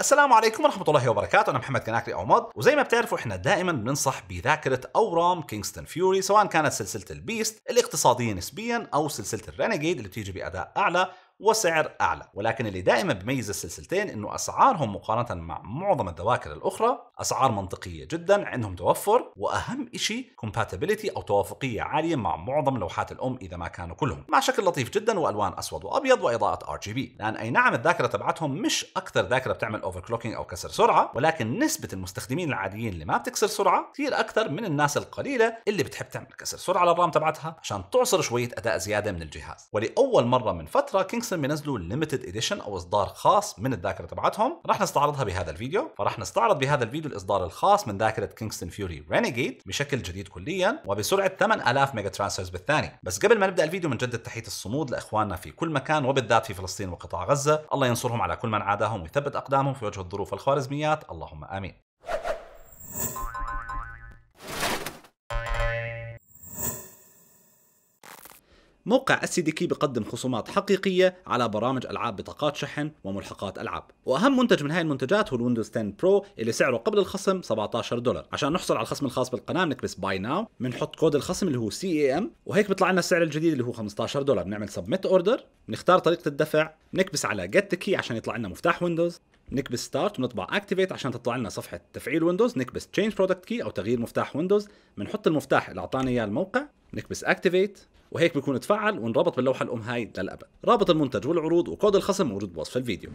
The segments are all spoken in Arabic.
السلام عليكم ورحمة الله وبركاته، أنا محمد كناكري أو مض، وزي ما بتعرفوا احنا دائما بننصح بذاكرة أورام كينغستون فيوري سواء كانت سلسلة البيست الاقتصادية نسبيا أو سلسلة الرينيجيد اللي بتيجي بأداء أعلى وسعر أعلى ولكن اللي دائما بيميز السلسلتين أنه أسعارهم مقارنة مع معظم الذواكر الأخرى أسعار منطقية جدا عندهم توفر وأهم شيء compatibility أو توافقية عالية مع معظم لوحات الأم إذا ما كانوا كلهم مع شكل لطيف جدا وألوان أسود وأبيض وإضاءة ار جي بي لأن أي نعم الذاكرة تبعتهم مش أكثر ذاكرة بتعمل اوفر كلوكينج أو كسر سرعة ولكن نسبة المستخدمين العاديين اللي ما بتكسر سرعة كثير أكثر من الناس القليلة اللي بتحب تعمل كسر سرعة للرام تبعتها عشان تعصر شوية أداء زيادة من الجهاز ولأول مرة من فترة كينجز سامسونج بينزلوا ليميتد اديشن او اصدار خاص من الذاكره تبعتهم راح نستعرضها بهذا الفيديو فراح نستعرض بهذا الفيديو الاصدار الخاص من ذاكره كينغستون فيوري رينيجيت بشكل جديد كليا وبسرعه 8000 ميجا ترانسفيرز بالثانيه بس قبل ما نبدا الفيديو من جد تحيه الصمود لاخواننا في كل مكان وبالذات في فلسطين وقطاع غزه الله ينصرهم على كل من عاداهم ويثبت اقدامهم في وجه الظروف الخوارزميات اللهم امين موقع السيديكي دي كي بقدم خصومات حقيقيه على برامج العاب بطاقات شحن وملحقات العاب واهم منتج من هاي المنتجات هو الويندوز 10 برو اللي سعره قبل الخصم 17 دولار عشان نحصل على الخصم الخاص بالقناه بنكبس باي ناو بنحط كود الخصم اللي هو سي اي ام وهيك بيطلع لنا السعر الجديد اللي هو 15 دولار بنعمل سبميت اوردر بنختار طريقه الدفع بنكبس على جيت كي عشان يطلع لنا مفتاح ويندوز نكبس ستارت ونطبع اكتيفيت عشان تطلع لنا صفحه تفعيل ويندوز نكبس تشينج برودكت كي او تغيير مفتاح ويندوز بنحط المفتاح اللي اعطانا اياه الموقع نكبس اكتيفيت وهيك بيكون تفعل وانربط باللوحة الأم هاي للأبد رابط المنتج والعروض وكود الخصم موجود بوصف الفيديو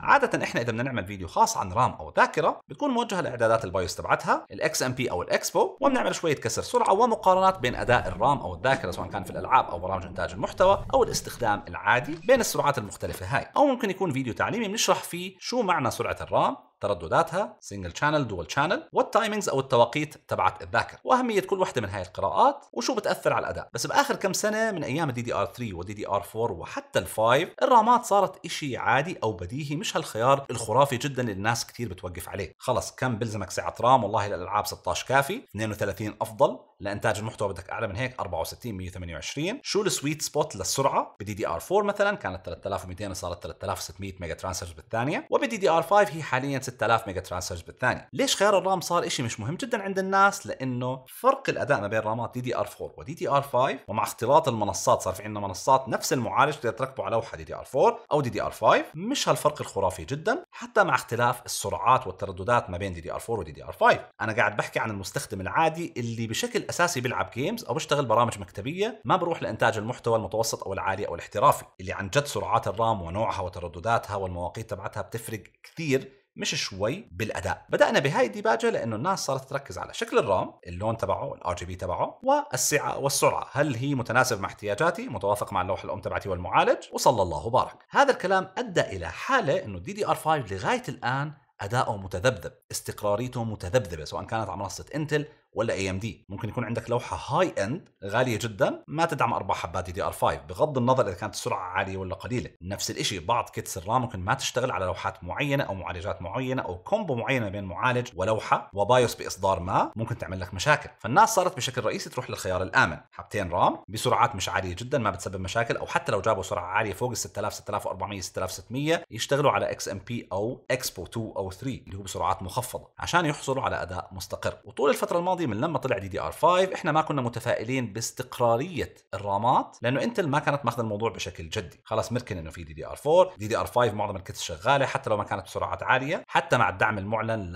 عادة احنا اذا بدنا نعمل فيديو خاص عن رام او ذاكرة بتكون موجهة لاعدادات البايوس تبعتها الاكس ام بي او الاكسبو وبنعمل شوية كسر سرعة ومقارنات بين اداء الرام او الذاكرة سواء كان في الالعاب او برامج انتاج المحتوى او الاستخدام العادي بين السرعات المختلفة هاي او ممكن يكون فيديو تعليمي بنشرح فيه شو معنى سرعة الرام تردداتها سنجل شانل دول شانل والتايمينجز او التوقيت تبعت الذاكره واهميه كل وحده من هاي القراءات وشو بتاثر على الاداء بس باخر كم سنه من ايام الدي دي ار 3 والدي دي ار 4 وحتى ال5 الرامات صارت إشي عادي او بديهي مش هالخيار الخرافي جدا اللي الناس كثير بتوقف عليه خلص كم بلزمك سعه رام والله للالعاب 16 كافي 32 افضل لانتاج المحتوى بدك اعلى من هيك 64 128 شو السويت سبوت للسرعه بدي دي ار 4 مثلا كانت 3200 صارت 3600 ميجا ترانسرز بالثانيه وبدي دي ار 5 هي حاليا 6000 ميجا ترانسرز بالثانيه ليش خيار الرام صار شيء مش مهم جدا عند الناس لانه فرق الاداء ما بين رامات دي دي ار 4 ودي دي ار 5 ومع اختلاط المنصات صار في عندنا منصات نفس المعالج تقدر تركبه على لوحه دي دي ار 4 او دي دي ار 5 مش هالفرق الخرافي جدا حتى مع اختلاف السرعات والترددات ما بين دي دي ار 4 ودي دي ار 5 انا قاعد بحكي عن المستخدم العادي اللي بشكل اساسي بلعب جيمز او بشتغل برامج مكتبيه ما بروح لانتاج المحتوى المتوسط او العالي او الاحترافي اللي عن جد سرعات الرام ونوعها وتردداتها والمواقيت تبعتها بتفرق كثير مش شوي بالاداء بدانا بهاي الديباجه لانه الناس صارت تركز على شكل الرام اللون تبعه الار جي بي تبعه والسعه والسرعه هل هي متناسب مع احتياجاتي متوافق مع اللوحه الام تبعتي والمعالج وصلى الله وبارك هذا الكلام ادى الى حاله انه دي دي ار 5 لغايه الان اداؤه متذبذب استقراريته متذبذبه سواء كانت على منصه انتل ولا اي ام دي ممكن يكون عندك لوحه هاي اند غاليه جدا ما تدعم اربع حبات دي ار 5 بغض النظر اذا كانت السرعه عاليه ولا قليله نفس الشيء بعض كيتس الرام ممكن ما تشتغل على لوحات معينه او معالجات معينه او كومبو معينه بين معالج ولوحه وبايوس باصدار ما ممكن تعمل لك مشاكل فالناس صارت بشكل رئيسي تروح للخيار الامن حبتين رام بسرعات مش عاليه جدا ما بتسبب مشاكل او حتى لو جابوا سرعه عاليه فوق ال 6000 6400 6600 يشتغلوا على اكس ام بي او اكسبو 2 او 3 اللي هو بسرعات مخفضه عشان يحصلوا على اداء مستقر وطول الفتره الماضيه الماضي من لما طلع دي دي ار 5 احنا ما كنا متفائلين باستقراريه الرامات لانه انتل ما كانت ماخذه الموضوع بشكل جدي خلاص مركن انه في دي دي ار 4 دي دي ار 5 معظم الكتس شغاله حتى لو ما كانت بسرعات عاليه حتى مع الدعم المعلن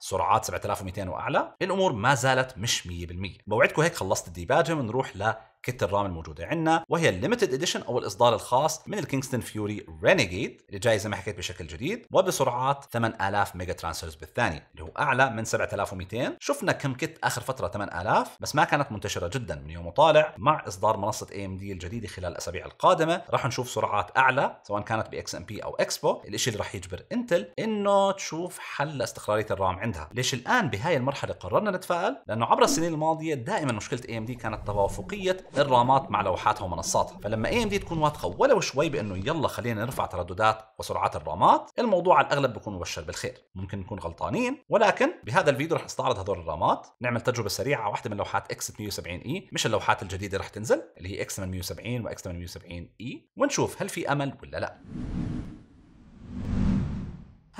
لسرعات 7200 واعلى الامور ما زالت مش 100% بوعدكم هيك خلصت الديباجه ونروح ل كت الرام الموجوده عندنا وهي الليمتد اديشن او الاصدار الخاص من الكينغستون فيوري رينيجيد اللي جاي زي ما حكيت بشكل جديد وبسرعات 8000 ميجا ترانسفيرز بالثانيه اللي هو اعلى من 7200 شفنا كم كت اخر فتره 8000 بس ما كانت منتشره جدا من يوم وطالع مع اصدار منصه اي ام دي الجديده خلال الاسابيع القادمه راح نشوف سرعات اعلى سواء كانت باكس ام بي او اكسبو الشيء اللي راح يجبر انتل انه تشوف حل لاستقراريه الرام عندها ليش الان بهاي المرحله قررنا نتفائل لانه عبر السنين الماضيه دائما مشكله اي ام دي كانت توافقيه الرامات مع لوحاتها ومنصاتها فلما اي ام دي تكون واثقه ولو شوي بانه يلا خلينا نرفع ترددات وسرعات الرامات الموضوع على الاغلب بيكون مبشر بالخير ممكن نكون غلطانين ولكن بهذا الفيديو رح نستعرض هدول الرامات نعمل تجربه سريعه على واحده من لوحات اكس 170 اي مش اللوحات الجديده رح تنزل اللي هي اكس 870 واكس 870 اي ونشوف هل في امل ولا لا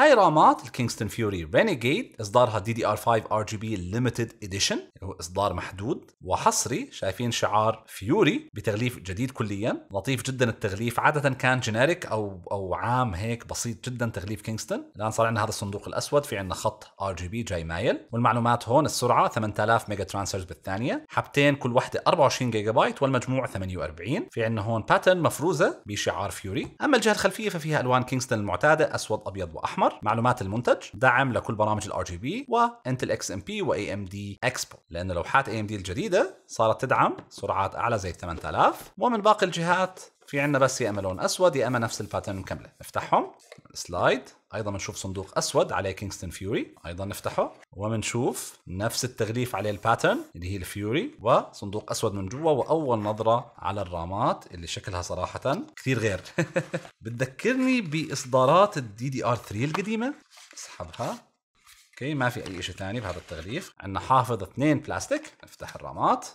هاي رامات الكينغستون فيوري رينيجيد اصدارها دي دي ار 5 ار جي بي ليمتد اديشن اللي هو اصدار محدود وحصري شايفين شعار فيوري بتغليف جديد كليا لطيف جدا التغليف عاده كان جينيريك او او عام هيك بسيط جدا تغليف كينغستون الان صار عندنا هذا الصندوق الاسود في عندنا خط ار جي بي جاي مايل والمعلومات هون السرعه 8000 ميجا ترانسفرز بالثانيه حبتين كل وحده 24 جيجا بايت والمجموع 48 في عندنا هون باترن مفروزه بشعار فيوري اما الجهه الخلفيه ففيها الوان كينغستون المعتاده اسود ابيض واحمر الار معلومات المنتج دعم لكل برامج الار جي بي وانتل اكس ام بي واي ام دي اكسبو لان لوحات اي ام دي الجديده صارت تدعم سرعات اعلى زي 8000 ومن باقي الجهات في عندنا بس يا اما لون اسود يا اما نفس الباترن مكمله نفتحهم سلايد ايضا بنشوف صندوق اسود عليه كينغستون فيوري ايضا نفتحه وبنشوف نفس التغليف عليه الباترن اللي هي الفيوري وصندوق اسود من جوا واول نظره على الرامات اللي شكلها صراحه كثير غير بتذكرني باصدارات الدي دي ار 3 القديمه اسحبها اوكي ما في اي شيء ثاني بهذا التغليف عندنا حافظ اثنين بلاستيك نفتح الرامات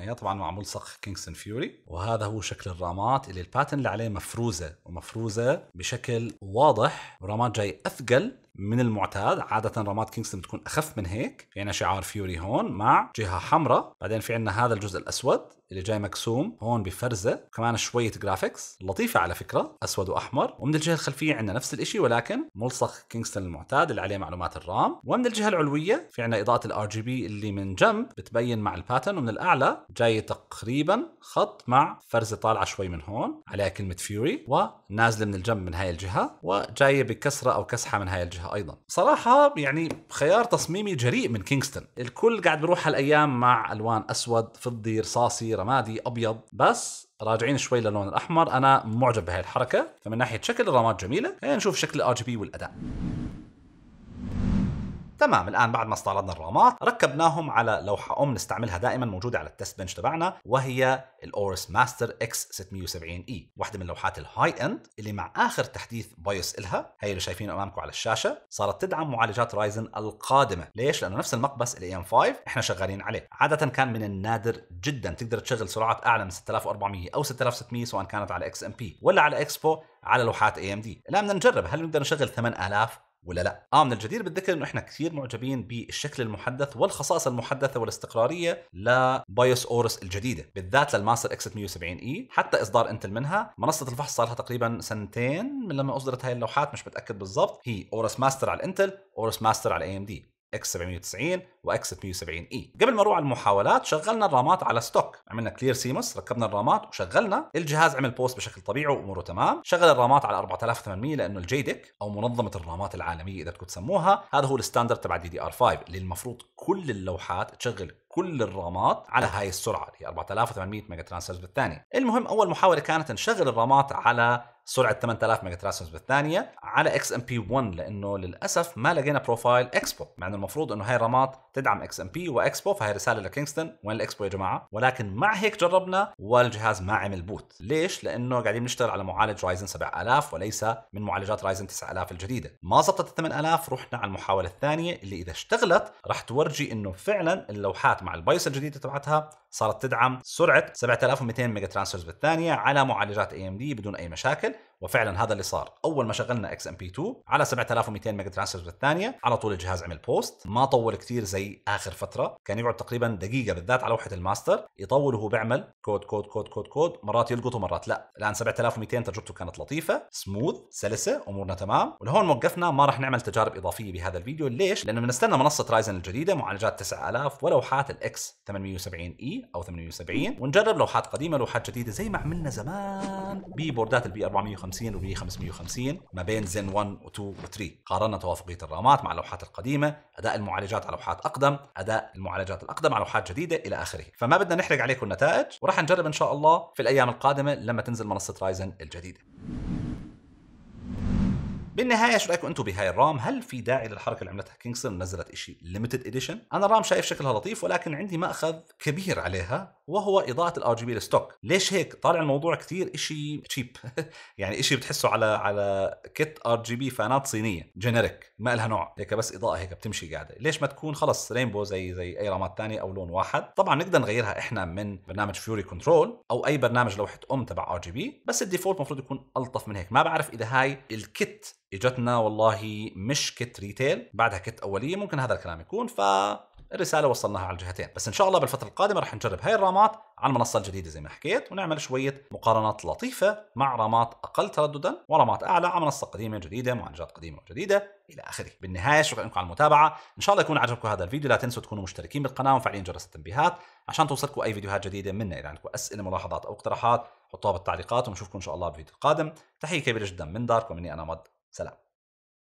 هي طبعا مع ملصق كينغستون فيوري وهذا هو شكل الرامات اللي الباتن اللي عليه مفروزه ومفروزه بشكل واضح ورامات جاي اثقل من المعتاد عادة رامات كينغستون بتكون أخف من هيك في يعني عنا شعار فيوري هون مع جهة حمراء بعدين في عنا هذا الجزء الأسود اللي جاي مكسوم هون بفرزه كمان شويه جرافيكس لطيفه على فكره اسود واحمر ومن الجهه الخلفيه عندنا نفس الإشي ولكن ملصق كينغستون المعتاد اللي عليه معلومات الرام ومن الجهه العلويه في عنا اضاءه الار جي بي اللي من جنب بتبين مع الباترن ومن الاعلى جاي تقريبا خط مع فرزه طالعه شوي من هون عليها كلمه فيوري ونازله من الجنب من هاي الجهه وجايه بكسره او كسحه من هاي الجهه ايضا صراحه يعني خيار تصميمي جريء من كينغستون الكل قاعد بروح هالايام مع الوان اسود فضي رصاصي رمادي ابيض بس راجعين شوي للون الاحمر انا معجب بهي الحركه فمن ناحيه شكل الرماد جميله خلينا إيه، نشوف شكل الار جي بي والاداء تمام الان بعد ما استعرضنا الرامات ركبناهم على لوحه ام نستعملها دائما موجوده على التست بنش تبعنا وهي الاورس ماستر اكس 670 اي واحده من لوحات الهاي اند اللي مع اخر تحديث بايوس الها هي اللي شايفينه امامكم على الشاشه صارت تدعم معالجات رايزن القادمه ليش لانه نفس المقبس الاي ام 5 احنا شغالين عليه عاده كان من النادر جدا تقدر تشغل سرعات اعلى من 6400 او 6600 سواء كانت على اكس ام بي ولا على اكسبو على لوحات اي ام دي الان بدنا نجرب هل نقدر نشغل 8000 ولا لا اه من الجدير بالذكر انه احنا كثير معجبين بالشكل المحدث والخصائص المحدثه والاستقراريه لبايوس اورس الجديده بالذات للماستر اكس 170 اي حتى اصدار انتل منها منصه الفحص صار لها تقريبا سنتين من لما اصدرت هاي اللوحات مش متاكد بالضبط هي اورس ماستر على الانتل اورس ماستر على اي ام دي اكس 790 واكس 170 اي قبل ما نروح على المحاولات شغلنا الرامات على ستوك عملنا كلير سيموس ركبنا الرامات وشغلنا الجهاز عمل بوست بشكل طبيعي واموره تمام شغل الرامات على 4800 لانه الجيدك e او منظمه الرامات العالميه اذا بدكم تسموها هذا هو الستاندرد تبع دي دي ار 5 اللي المفروض كل اللوحات تشغل كل الرامات على هاي السرعه اللي هي 4800 ميجا ترانسفيرز بالثانيه المهم اول محاوله كانت نشغل الرامات على سرعه 8000 ميجا ترانسفيرز بالثانيه على اكس ام بي 1 لانه للاسف ما لقينا بروفايل اكسبو مع انه المفروض انه هاي الرامات تدعم اكس ام بي واكسبو فهي رساله لكينغستون وين الاكسبو يا جماعه ولكن مع هيك جربنا والجهاز ما عمل بوت ليش لانه قاعدين نشتغل على معالج رايزن 7000 وليس من معالجات رايزن 9000 الجديده ما زبطت ال 8000 رحنا على المحاوله الثانيه اللي اذا اشتغلت راح تورجي انه فعلا اللوحات مع البايوس الجديده تبعتها صارت تدعم سرعه 7200 ميجا ترانسفرز بالثانيه على معالجات AMD بدون اي مشاكل وفعلا هذا اللي صار اول ما شغلنا اكس ام بي 2 على 7200 ميجا ترانسفير بالثانيه على طول الجهاز عمل بوست ما طول كثير زي اخر فتره كان يقعد تقريبا دقيقه بالذات على لوحه الماستر يطول وهو بيعمل كود كود كود كود كود مرات يلقط ومرات لا الان 7200 تجربته كانت لطيفه سموث سلسه امورنا تمام ولهون وقفنا ما راح نعمل تجارب اضافيه بهذا الفيديو ليش لانه بنستنى منصه رايزن الجديده معالجات 9000 ولوحات الاكس 870 اي او 870 ونجرب لوحات قديمه لوحات جديده زي ما عملنا زمان ببوردات البي 450 450 وبي 550 ما بين زين 1 و2 و3 قارنا توافقية الرامات مع اللوحات القديمة أداء المعالجات على لوحات أقدم أداء المعالجات الأقدم على لوحات جديدة إلى آخره فما بدنا نحرق عليكم النتائج وراح نجرب إن شاء الله في الأيام القادمة لما تنزل منصة رايزن الجديدة بالنهايه شو رايكم انتم بهاي الرام هل في داعي للحركه اللي عملتها كينغسون نزلت شيء ليميتد اديشن انا الرام شايف شكلها لطيف ولكن عندي ماخذ كبير عليها وهو اضاءه الار جي بي الستوك ليش هيك طالع الموضوع كثير شيء تشيب يعني شيء بتحسه على على كت ار جي بي فانات صينيه جينيريك ما لها نوع هيك بس اضاءه هيك بتمشي قاعده ليش ما تكون خلص رينبو زي زي اي رامات ثانيه او لون واحد طبعا نقدر نغيرها احنا من برنامج فيوري كنترول او اي برنامج لوحه ام تبع ار جي بي بس الديفولت المفروض يكون الطف من هيك ما بعرف اذا هاي الكيت اجتنا والله مش كت ريتيل بعدها كت اوليه ممكن هذا الكلام يكون ف الرساله وصلناها على الجهتين بس ان شاء الله بالفتره القادمه رح نجرب هاي الرامات على المنصه الجديده زي ما حكيت ونعمل شويه مقارنات لطيفه مع رامات اقل ترددا ورامات اعلى على منصه قديمه جديده معالجات قديمه وجديده الى اخره بالنهايه شكرا لكم على المتابعه ان شاء الله يكون عجبكم هذا الفيديو لا تنسوا تكونوا مشتركين بالقناه ومفعلين جرس التنبيهات عشان توصلكم اي فيديوهات جديده منا اذا عندكم اسئله ملاحظات او اقتراحات حطوها بالتعليقات ونشوفكم ان شاء الله بفيديو قادم تحيه كبيره جدا من داركم مني انا مد سلام